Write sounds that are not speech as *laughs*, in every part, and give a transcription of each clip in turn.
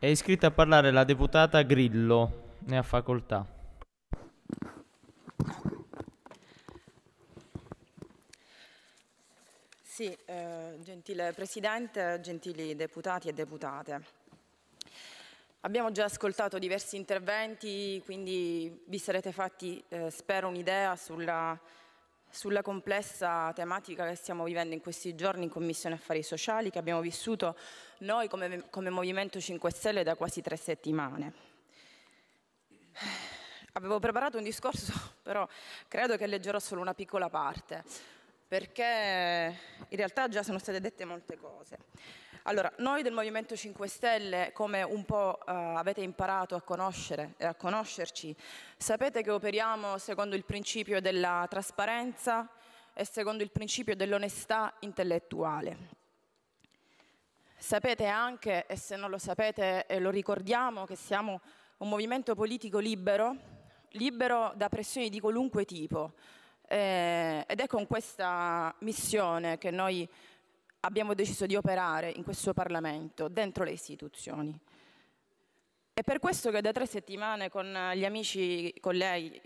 È iscritta a parlare la deputata Grillo. Ne ha facoltà. Sì, eh, gentile Presidente, gentili deputati e deputate. Abbiamo già ascoltato diversi interventi, quindi vi sarete fatti, eh, spero, un'idea sulla sulla complessa tematica che stiamo vivendo in questi giorni in Commissione Affari Sociali, che abbiamo vissuto noi come, come Movimento 5 Stelle da quasi tre settimane. Avevo preparato un discorso, *laughs* però credo che leggerò solo una piccola parte, perché in realtà già sono state dette molte cose. Allora, noi del Movimento 5 Stelle, come un po' eh, avete imparato a conoscere e a conoscerci, sapete che operiamo secondo il principio della trasparenza e secondo il principio dell'onestà intellettuale. Sapete anche, e se non lo sapete eh, lo ricordiamo, che siamo un movimento politico libero, libero da pressioni di qualunque tipo. Eh, ed è con questa missione che noi abbiamo deciso di operare in questo Parlamento, dentro le istituzioni. È per questo che da tre settimane con gli amici, con lei,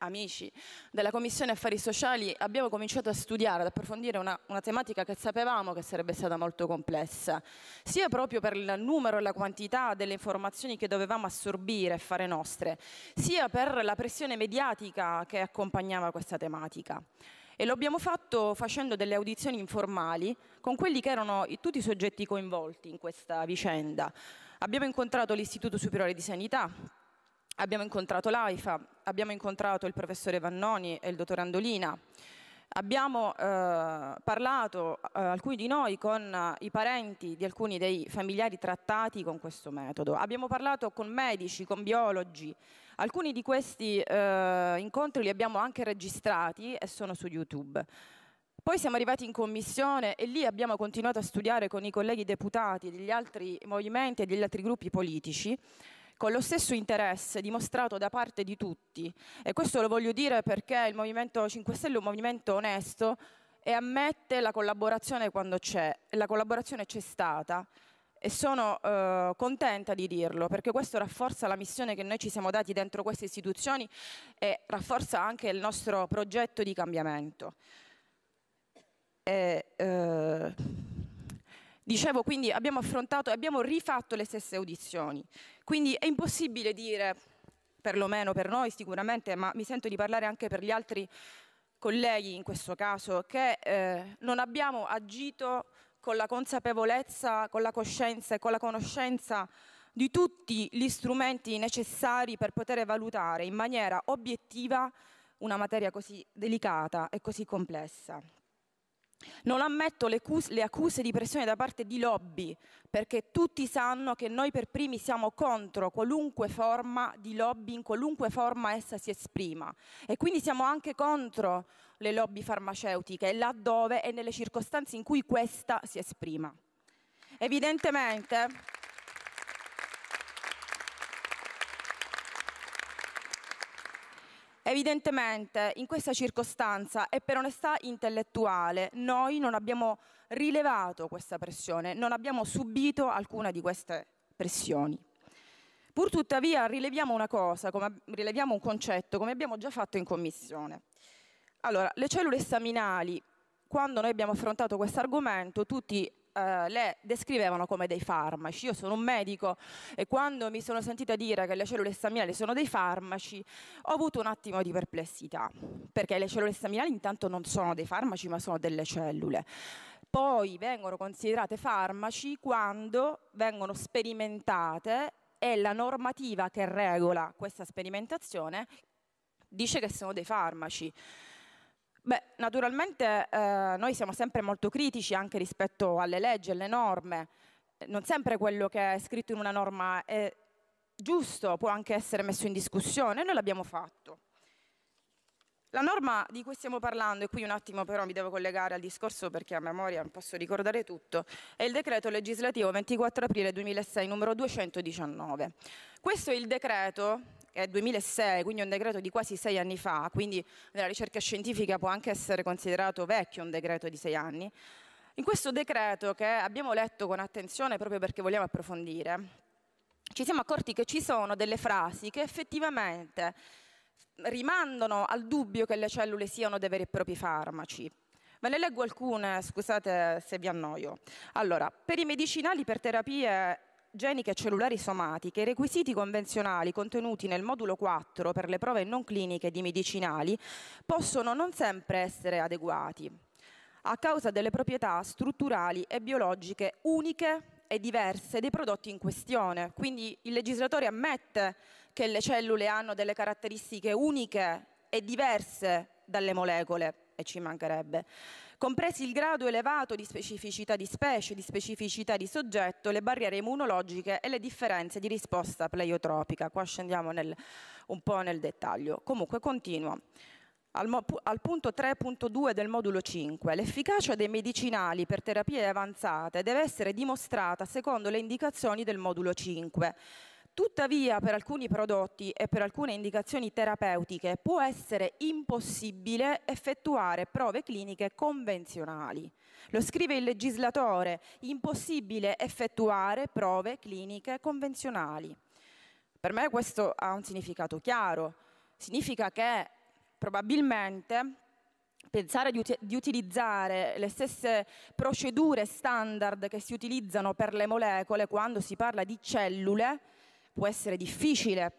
amici della Commissione Affari Sociali, abbiamo cominciato a studiare, ad approfondire una, una, tematica che sapevamo che sarebbe stata molto complessa, sia proprio per il numero e la quantità delle informazioni che dovevamo assorbire e fare nostre, sia per la pressione mediatica che accompagnava questa tematica e lo abbiamo fatto facendo delle audizioni informali con quelli che erano tutti i soggetti coinvolti in questa vicenda. Abbiamo incontrato l'Istituto Superiore di Sanità, abbiamo incontrato l'AIFA, abbiamo incontrato il professore Vannoni e il dottor Andolina, Abbiamo eh, parlato eh, alcuni di noi con eh, i parenti di alcuni dei familiari trattati con questo metodo, abbiamo parlato con medici, con biologi, Alcuni di questi eh, incontri li abbiamo anche registrati e sono su YouTube. Poi siamo arrivati in commissione e lì abbiamo continuato a studiare con i colleghi deputati degli altri movimenti e degli altri gruppi politici con lo stesso interesse dimostrato da parte di tutti. E questo lo voglio dire perché il Movimento 5 Stelle è un movimento onesto e ammette la collaborazione quando c'è. la collaborazione c'è stata e sono eh, contenta di dirlo perché questo rafforza la missione che noi ci siamo dati dentro queste istituzioni e rafforza anche il nostro progetto di cambiamento. E, eh, dicevo quindi abbiamo affrontato e abbiamo rifatto le stesse audizioni, quindi è impossibile dire, perlomeno per noi sicuramente, ma mi sento di parlare anche per gli altri colleghi in questo caso, che eh, non abbiamo agito con la consapevolezza, con la coscienza e con la conoscenza di tutti gli strumenti necessari per poter valutare in maniera obiettiva una materia così delicata e così complessa. Non ammetto le, le, accuse di pressione da parte di lobby, perché tutti sanno che noi per primi siamo contro qualunque forma di lobby, in qualunque forma essa si esprima. E quindi siamo anche contro le lobby farmaceutiche, laddove e nelle circostanze in cui questa si esprima. Evidentemente Evidentemente in questa circostanza e per onestà intellettuale noi non abbiamo rilevato questa pressione, non abbiamo subito alcuna di queste pressioni. Pur tuttavia rileviamo una cosa, come, rileviamo un concetto, come abbiamo già fatto in commissione. Allora, le cellule staminali, quando noi abbiamo affrontato questo argomento, tutti eh, le descrivevano come dei farmaci. Io sono un medico e quando mi sono sentita dire che le cellule staminali sono dei farmaci, ho avuto un attimo di perplessità, perché le cellule staminali intanto non sono dei farmaci, ma sono delle cellule poi vengono considerate farmaci quando vengono sperimentate e la normativa che regola questa sperimentazione dice che sono dei farmaci. Beh, naturalmente eh, noi siamo sempre molto critici anche rispetto alle leggi, alle norme. Non sempre quello che è scritto in una norma è giusto, può anche essere messo in discussione, noi l'abbiamo fatto. La norma di cui stiamo parlando, e qui un attimo però mi devo collegare al discorso perché a memoria non posso ricordare tutto, è il decreto legislativo 24 aprile 2006 numero 219. Questo è il decreto è 2006, quindi è un decreto di quasi sei anni fa, quindi nella ricerca scientifica può anche essere considerato vecchio un decreto di sei anni. In questo decreto che abbiamo letto con attenzione proprio perché vogliamo approfondire, ci siamo accorti che ci sono delle frasi che effettivamente rimandano al dubbio che le cellule siano dei veri e propri farmaci. Ve ne leggo alcune, scusate se vi annoio. Allora, per i medicinali per terapie geniche cellulari somatiche, i requisiti convenzionali contenuti nel modulo 4 per le prove non cliniche di medicinali possono non sempre essere adeguati a causa delle proprietà strutturali e biologiche uniche e diverse dei prodotti in questione. Quindi il legislatore ammette che le cellule hanno delle caratteristiche uniche e diverse dalle molecole, e ci mancherebbe compresi il grado elevato di specificità di specie, di specificità di soggetto, le barriere immunologiche e le differenze di risposta pleiotropica. Qua scendiamo nel, un po' nel dettaglio. Comunque continuo. Al, al, punto 3.2 del modulo 5, l'efficacia dei medicinali per terapie avanzate deve essere dimostrata secondo le indicazioni del modulo 5 Tuttavia, per alcuni prodotti e per alcune indicazioni terapeutiche può essere impossibile effettuare prove cliniche convenzionali. Lo scrive il legislatore, impossibile effettuare prove cliniche convenzionali. Per me questo ha un significato chiaro, significa che probabilmente pensare di, ut- di, utilizzare le stesse procedure standard che si utilizzano per le molecole quando si parla di cellule può essere difficile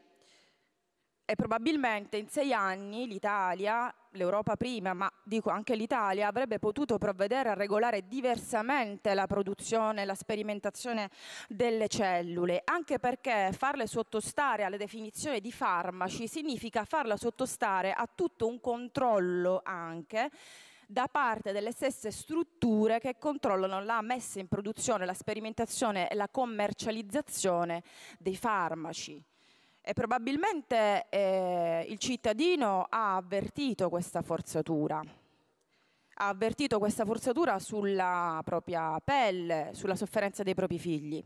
e probabilmente in sei anni l'Italia, l'Europa prima, ma dico anche l'Italia, avrebbe potuto provvedere a regolare diversamente la produzione e la sperimentazione delle cellule, anche perché farle sottostare alla definizione di farmaci significa farla sottostare a tutto un controllo anche da parte delle stesse strutture che controllano la messa in produzione, la sperimentazione e la commercializzazione dei farmaci. E probabilmente eh, il cittadino ha avvertito questa forzatura ha avvertito questa forzatura sulla propria pelle, sulla sofferenza dei propri figli.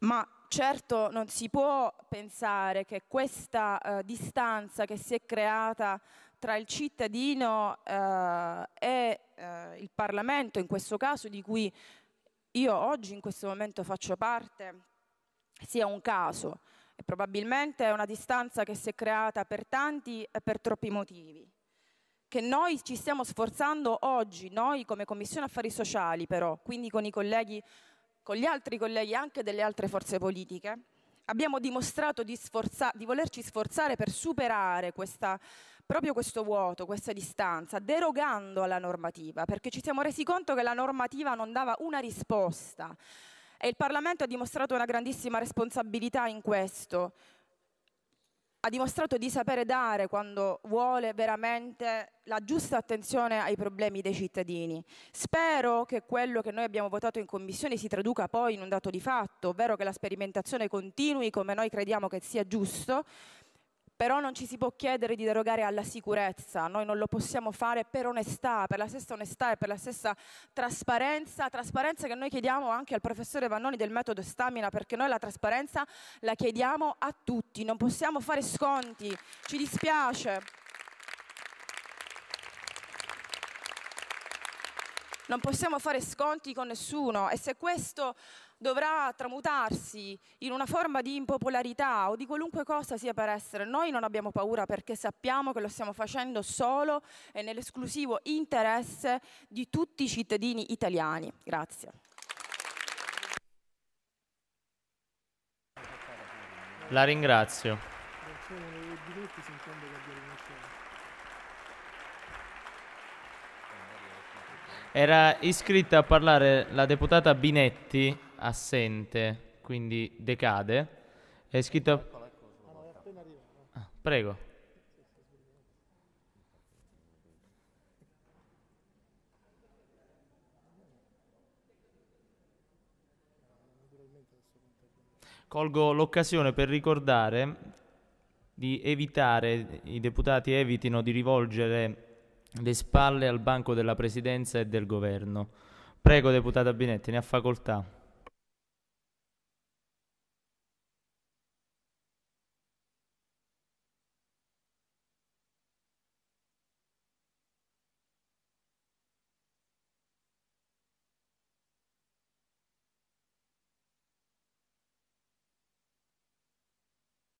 Ma certo non si può pensare che questa eh, distanza che si è creata tra il cittadino eh, e eh, il Parlamento, in questo caso di cui io oggi in questo momento faccio parte, sia un caso e probabilmente è una distanza che si è creata per tanti e per troppi motivi. Che noi ci stiamo sforzando oggi, noi come Commissione Affari Sociali però, quindi con i colleghi, con gli altri colleghi anche delle altre forze politiche, abbiamo dimostrato di, sforza- di volerci sforzare per superare questa, proprio questo vuoto, questa distanza, derogando alla normativa, perché ci siamo resi conto che la normativa non dava una risposta e il Parlamento ha dimostrato una grandissima responsabilità in questo ha dimostrato di sapere dare quando vuole veramente la giusta attenzione ai problemi dei cittadini. Spero che quello che noi abbiamo votato in Commissione si traduca poi in un dato di fatto, ovvero che la sperimentazione continui come noi crediamo che sia giusto, però non ci si può chiedere di derogare alla sicurezza, noi non lo possiamo fare per onestà, per la stessa onestà e per la stessa trasparenza, trasparenza che noi chiediamo anche al professore Vannoni del metodo Stamina, perché noi la trasparenza la chiediamo a tutti, non possiamo fare sconti, ci dispiace. non possiamo fare sconti con nessuno e se questo dovrà tramutarsi in una forma di impopolarità o di qualunque cosa sia per essere. Noi non abbiamo paura perché sappiamo che lo stiamo facendo solo e nell'esclusivo interesse di tutti i cittadini italiani. Grazie. La ringrazio. Era iscritta a parlare la deputata Binetti, assente, quindi decade. È iscritta... Ah, prego. Colgo l'occasione per ricordare di evitare, i deputati evitino di rivolgere le spalle al banco della Presidenza e del Governo. Prego, deputata Binetti, ne ha facoltà.